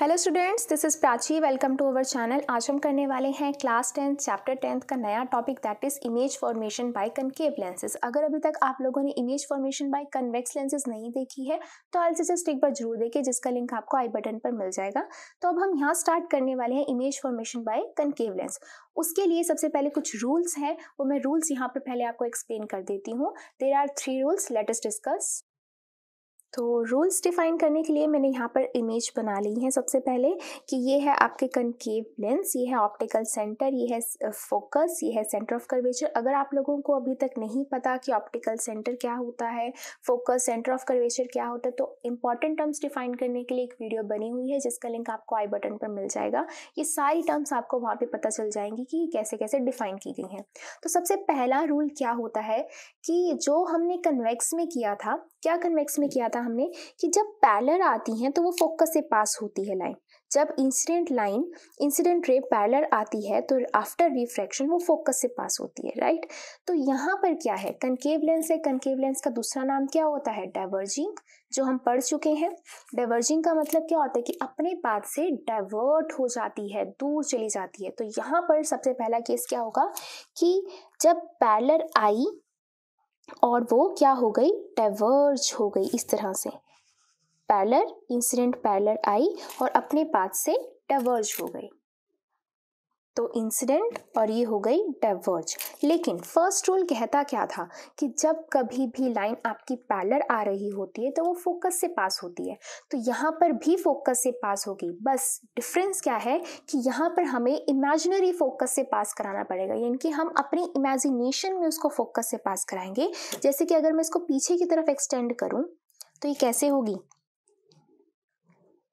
Hello students this is Prachi welcome to our channel आज हम करने वाले हैं क्लास टेंथ चैप्टर टेंथ का नया topic that is image formation by concave lenses अगर अभी तक आप लोगों ने image formation by convex lenses नहीं देखी है तो आई जस्ट एक बार जरूर देखिए जिसका लिंक आपको आई बटन पर मिल जाएगा तो अब हम यहाँ स्टार्ट करने वाले हैं image formation by concave lens उसके लिए सबसे पहले कुछ रूल्स हैं वो मैं रूल्स यहाँ पर पहले आपको एक्सप्लेन कर देती हूँ there are three rules let us discuss तो रूल्स डिफाइन करने के लिए मैंने यहाँ पर इमेज बना ली है सबसे पहले कि ये है आपके कनकेव लेंस ये है ऑप्टिकल सेंटर ये है फोकस ये है सेंटर ऑफ कर्वेचर अगर आप लोगों को अभी तक नहीं पता कि ऑप्टिकल सेंटर क्या होता है फोकस सेंटर ऑफ कर्वेचर क्या होता है तो इंपॉर्टेंट टर्म्स डिफाइन करने के लिए एक वीडियो बनी हुई है जिसका लिंक आपको आई बटन पर मिल जाएगा ये सारी टर्म्स आपको वहाँ पर पता चल जाएंगी कि कैसे कैसे डिफाइन की गई हैं तो सबसे पहला रूल क्या होता है कि जो हमने कन्वेक्स में किया था क्या कन्वेक्स में किया था हमने कि जब पैलर आती हैं तो वो फोकस से पास होती है लाइन जब incident line incident ray parallel आती है तो आफ्टर रिफ्रैक्शन वो फोकस से पास होती है राइट तो यहाँ पर क्या है कनकेव लेंस है कनकेव लेंस का दूसरा नाम क्या होता है डाइवर्जिंग जो हम पढ़ चुके हैं डाइवर्जिंग का मतलब क्या होता है कि अपने पाथ से डाइवर्ट हो जाती है दूर चली जाती है तो यहाँ पर सबसे पहला केस क्या होगा कि जब पैलर आई और वो क्या हो गई डाइवर्ज हो गई इस तरह से पैलर इंसिडेंट पैलर आई और अपने पाथ से डाइवर्ज हो गई तो इंसिडेंट और ये हो गई डेवर्ज लेकिन फर्स्ट रूल कहता क्या था कि जब कभी भी लाइन आपकी पैलर आ रही होती है तो वो फोकस से पास होती है तो यहाँ पर भी फोकस से पास होगी बस डिफरेंस क्या है कि यहाँ पर हमें इमेजिनरी फोकस से पास कराना पड़ेगा यानी कि हम अपनी इमेजिनेशन में उसको फोकस से पास कराएंगे जैसे कि अगर मैं इसको पीछे की तरफ एक्सटेंड करूँ तो ये कैसे होगी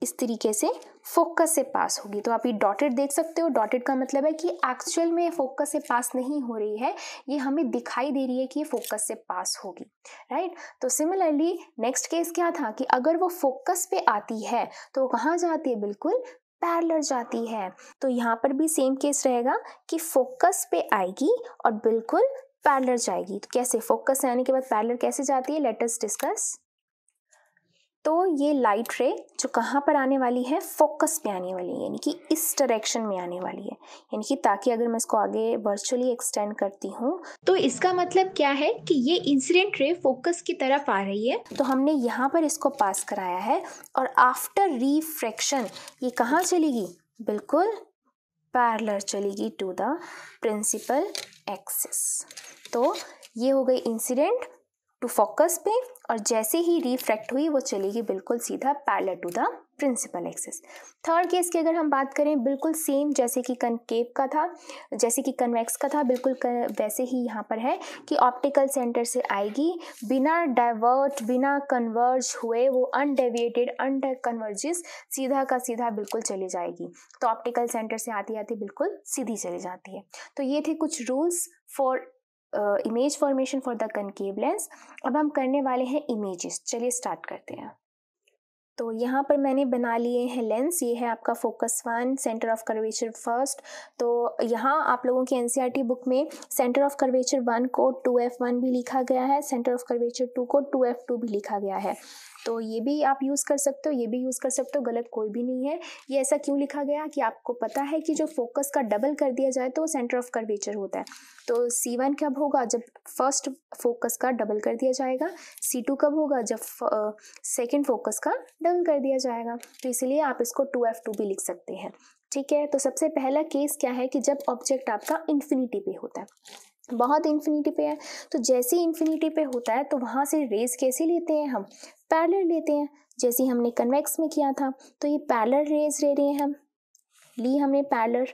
इस तरीके से फोकस से पास होगी तो आप ये डॉटेड देख सकते हो डॉटेड का मतलब है कि एक्चुअल में फोकस से पास नहीं हो रही है ये हमें दिखाई दे रही है कि ये फोकस से पास होगी राइट तो सिमिलरली नेक्स्ट केस क्या था कि अगर वो फोकस पे आती है तो कहाँ जाती है बिल्कुल पैरलर जाती है तो यहाँ पर भी सेम केस रहेगा कि फोकस पे आएगी और बिल्कुल पैरलर जाएगी तो कैसे फोकस से आने के बाद पैरलर कैसे जाती है लेटेस्ट डिस्कस तो ये लाइट रे जो कहाँ पर आने वाली है फोकस पे आने वाली है यानी कि इस डायरेक्शन में आने वाली है यानी कि ताकि अगर मैं इसको आगे वर्चुअली एक्सटेंड करती हूँ तो इसका मतलब क्या है कि ये इंसिडेंट रे फोकस की तरफ आ रही है तो हमने यहाँ पर इसको पास कराया है और आफ्टर रिफ्रैक्शन ये कहाँ चलेगी बिल्कुल पैरलर चलेगी टू द प्रिंसिपल एक्सिस तो ये हो गई इंसिडेंट टू फोकस पे और जैसे ही रिफ्रैक्ट हुई वो चलेगी बिल्कुल सीधा parallel to the principal axis third case की अगर हम बात करें बिल्कुल सेम जैसे कि कनकेव का था जैसे कि कन्वेक्स का था बिल्कुल कर, वैसे ही यहाँ पर है कि ऑप्टिकल सेंटर से आएगी बिना डाइवर्ट बिना कन्वर्ज हुए वो अनडेविएटेड अनडे कन्वर्जिस सीधा का सीधा बिल्कुल चली जाएगी तो ऑप्टिकल सेंटर से आती आती बिल्कुल सीधी चली जाती है तो ये थे कुछ rules for image formation for the concave lens अब हम करने वाले हैं इमेजेस चलिए स्टार्ट करते हैं तो यहाँ पर मैंने बना लिए हैं लेंस ये है आपका focus one centre of curvature first तो यहाँ आप लोगों की एनसीईआरटी बुक e में सेंटर ऑफ कर्वेचर वन को टू एफ वन भी लिखा गया है सेंटर ऑफ कर्वेचर टू को टू एफ टू भी लिखा गया है तो ये भी आप यूज़ कर सकते हो ये भी यूज़ कर सकते हो गलत कोई भी नहीं है ये ऐसा क्यों लिखा गया कि आपको पता है कि जो फोकस का डबल कर दिया जाए तो वो सेंटर ऑफ कर्वेचर होता है तो सी वन कब होगा जब फर्स्ट फोकस का डबल कर दिया जाएगा सी टू कब होगा जब सेकेंड फोकस का टर्न कर दिया जाएगा तो इसीलिए आप इसको टू एफ टू भी लिख सकते हैं ठीक है तो सबसे पहला केस क्या है कि जब ऑब्जेक्ट आपका इन्फिनिटी पे होता है बहुत इन्फिनिटी पे है तो जैसे ही इन्फिनिटी पे होता है तो वहाँ से रेज कैसे लेते हैं हम पैरलर लेते हैं जैसे हमने कन्वेक्स में किया था तो ये पैरलर रेज ले रहे हैं हम ली हमने पैरलर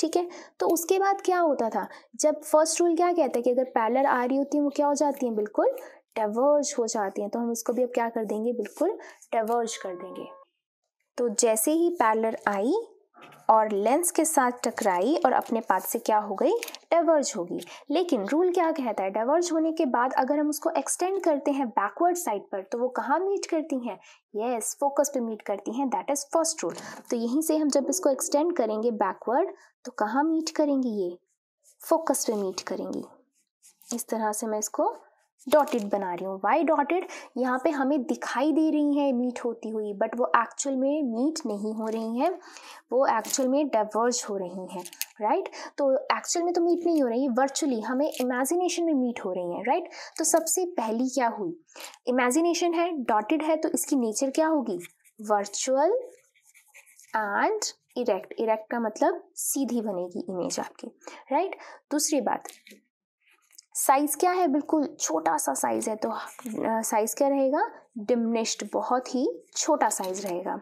ठीक है तो उसके बाद क्या होता था जब फर्स्ट रूल क्या कहता है कि अगर पैरलर आ रही होती है वो क्या हो जाती है बिल्कुल डाइवर्ज हो जाती हैं तो हम इसको भी अब क्या कर देंगे बिल्कुल डाइवर्ज कर देंगे तो जैसे ही पैरलर आई और लेंस के साथ टकराई और अपने पाथ से क्या हो गई डाइवर्ज होगी लेकिन रूल क्या कहता है डाइवर्ज होने के बाद अगर हम उसको एक्सटेंड करते हैं बैकवर्ड साइड पर तो वो कहाँ मीट करती हैं यस फोकस पे मीट करती हैं दैट इज़ फर्स्ट रूल तो यहीं से हम जब इसको एक्सटेंड करेंगे बैकवर्ड तो कहाँ मीट करेंगी ये फोकस पे मीट करेंगी इस तरह से मैं इसको डॉटेड बना रही हूँ वाई डॉटेड यहाँ पे हमें दिखाई दे रही है मीट होती हुई बट वो एक्चुअल में मीट नहीं हो रही हैं वो एक्चुअल में डाइवर्ज हो रही हैं राइट right? तो एक्चुअल में तो मीट नहीं हो रही वर्चुअली हमें इमेजिनेशन में मीट हो रही हैं राइट right? तो सबसे पहली क्या हुई इमेजिनेशन है डॉटेड है तो इसकी नेचर क्या होगी वर्चुअल एंड इरेक्ट इरेक्ट का मतलब सीधी बनेगी इमेज आपकी राइट right? दूसरी बात साइज़ क्या है बिल्कुल छोटा सा साइज़ है तो साइज़ क्या रहेगा डिमनिश्ड बहुत ही छोटा साइज़ रहेगा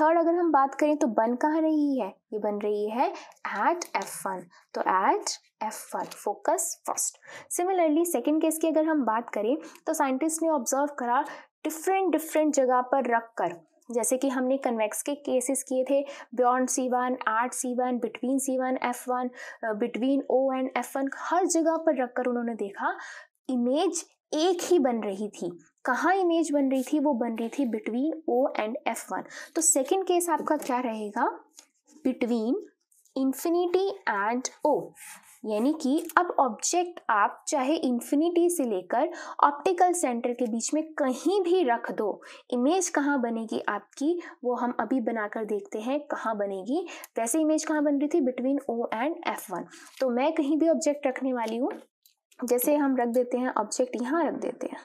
थर्ड अगर हम बात करें तो बन कहाँ रही है ये बन रही है एट एफ वन तो at F one focus first similarly second case की अगर हम बात करें तो साइंटिस्ट ने ऑब्जर्व करा डिफरेंट डिफरेंट जगह पर रख कर जैसे कि हमने कन्वेक्स के केसेस किए थे beyond C one at C one between C one F one between O and F one हर जगह पर रखकर उन्होंने देखा इमेज एक ही बन रही थी कहाँ इमेज बन रही थी वो बन रही थी between O and F one तो सेकेंड केस आपका क्या रहेगा बिटवीन इन्फिनिटी एंड ओ यानी कि अब ऑब्जेक्ट आप चाहे इन्फिनिटी से लेकर ऑप्टिकल सेंटर के बीच में कहीं भी रख दो इमेज कहाँ बनेगी आपकी वो हम अभी बनाकर देखते हैं कहाँ बनेगी वैसे इमेज कहाँ बन रही थी between O and F one तो मैं कहीं भी ऑब्जेक्ट रखने वाली हूँ जैसे हम रख देते हैं ऑब्जेक्ट यहाँ रख देते हैं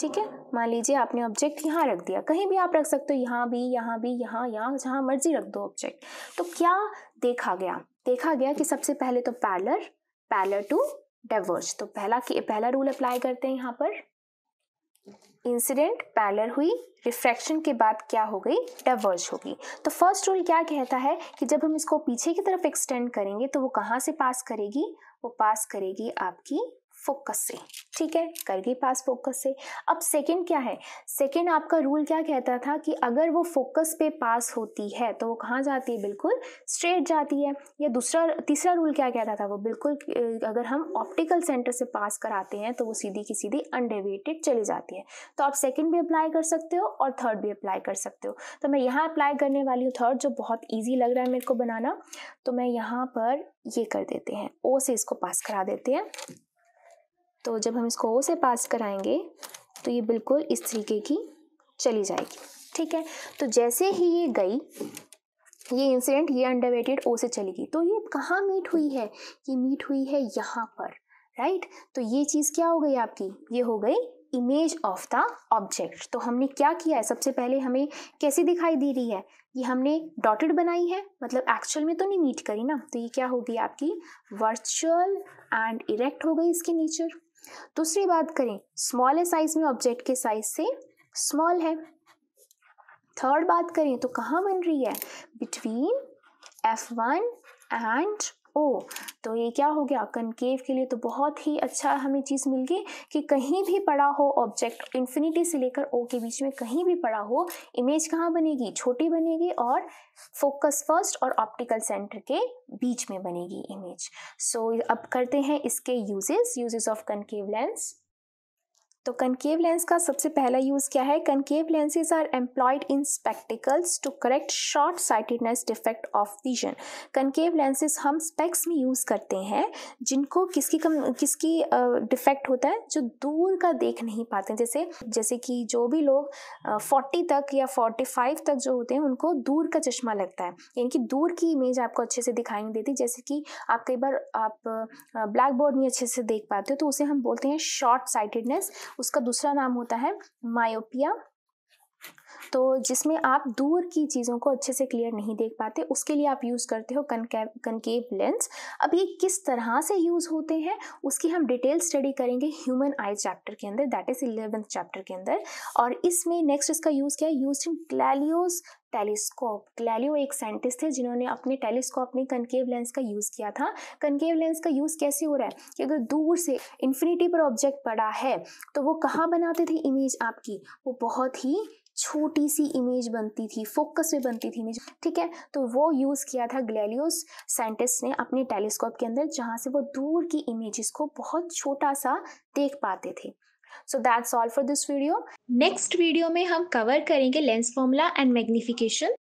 ठीक है मान लीजिए आपने ऑब्जेक्ट यहाँ रख दिया कहीं भी आप रख सकते हो यहाँ भी यहाँ भी यहाँ यहाँ जहाँ मर्जी रख दो ऑब्जेक्ट तो क्या देखा गया देखा गया कि सबसे पहले तो पैलर पैलर टू डेवर्ज तो पहला कि पहला रूल अप्लाई करते हैं यहाँ पर इंसिडेंट पैलर हुई रिफ्रैक्शन के बाद क्या हो गई डवर्ज होगी तो फर्स्ट रूल क्या कहता है कि जब हम इसको पीछे की तरफ एक्सटेंड करेंगे तो वो कहाँ से पास करेगी वो पास करेगी आपकी फोकस से ठीक है करगी पास फोकस से अब सेकंड क्या है सेकंड आपका रूल क्या कहता था कि अगर वो फोकस पे पास होती है तो वो कहाँ जाती है बिल्कुल स्ट्रेट जाती है या दूसरा तीसरा रूल क्या कहता था वो बिल्कुल अगर हम ऑप्टिकल सेंटर से पास कराते हैं तो वो सीधी की सीधी अनडेविएटेड चली जाती है तो आप सेकेंड भी अप्लाई कर सकते हो और थर्ड भी अप्लाई कर सकते हो तो मैं यहाँ अप्लाई करने वाली हूँ थर्ड जो बहुत ईजी लग रहा है मेरे को बनाना तो मैं यहाँ पर ये कर देते हैं ओ से इसको पास करा देते हैं तो जब हम इसको ओ से पास कराएंगे तो ये बिल्कुल इस तरीके की चली जाएगी ठीक है तो जैसे ही ये गई ये इंसिडेंट ये अंडरवेटेड ओ से चली गई तो ये कहाँ मीट हुई है ये मीट हुई है यहाँ पर राइट तो ये चीज़ क्या हो गई आपकी ये हो गई इमेज ऑफ द ऑब्जेक्ट तो हमने क्या किया है सबसे पहले हमें कैसी दिखाई दे रही है ये हमने डॉटेड बनाई है मतलब एक्चुअल में तो नहीं मीट करी ना तो ये क्या होगी आपकी वर्चुअल एंड इरेक्ट हो गई इसकी नेचर दूसरी बात करें स्मॉल साइज में ऑब्जेक्ट के साइज से स्मॉल है थर्ड बात करें तो कहाँ बन रही है between F one and O तो ये क्या हो गया कनकेव के लिए तो बहुत ही अच्छा हमें चीज़ मिल गई कि कहीं भी पड़ा हो ऑब्जेक्ट इन्फिनिटी से लेकर ओ के बीच में कहीं भी पड़ा हो इमेज कहाँ बनेगी छोटी बनेगी और फोकस फर्स्ट और ऑप्टिकल सेंटर के बीच में बनेगी इमेज सो so, अब करते हैं इसके uses uses of concave lens तो कनकेव लेंस का सबसे पहला यूज़ क्या है concave lenses are employed in spectacles to correct short sightedness defect of vision concave lenses हम स्पेक्स में यूज़ करते हैं जिनको किसकी कम किसकी डिफेक्ट uh, होता है जो दूर का देख नहीं पाते जैसे जैसे कि जो भी लोग फोर्टी uh, तक या फोर्टी फाइव तक जो होते हैं उनको दूर का चश्मा लगता है यानी कि दूर की इमेज आपको अच्छे से दिखाई नहीं देती जैसे कि आप कई बार आप ब्लैक बोर्ड नहीं अच्छे से देख पाते हो तो उसे हम बोलते हैं शॉर्ट साइटेडनेस उसका दूसरा नाम होता है मायोपिया तो जिसमें आप दूर की चीज़ों को अच्छे से क्लियर नहीं देख पाते उसके लिए आप यूज़ करते हो कनकेव कनकेव लेंस अब ये किस तरह से यूज़ होते हैं उसकी हम डिटेल स्टडी करेंगे ह्यूमन आई चैप्टर के अंदर दैट इज़ इलेवेंथ चैप्टर के अंदर और इसमें नेक्स्ट इसका यूज़ क्या है यूज इन क्लैलियोज टेलीस्कोप ग्लैलियो एक साइंटिस्ट थे जिन्होंने अपने टेलीस्कोप में कनकेव लेंस का यूज़ किया था कनकेव लेंस का यूज़ कैसे हो रहा है कि अगर दूर से इन्फिनिटी पर ऑब्जेक्ट पड़ा है तो वो कहाँ बनाते थे इमेज आपकी वो बहुत ही छोटी सी इमेज बनती थी फोकस पे बनती थी इमेज ठीक है तो वो यूज़ किया था ग्लैलियोस साइंटिस्ट ने अपने टेलीस्कोप के अंदर जहाँ से वो दूर की इमेजेस को बहुत छोटा सा देख पाते थे so that's all for this video next video में हम कवर करेंगे लेंस फॉर्मूला एंड मैग्निफिकेशन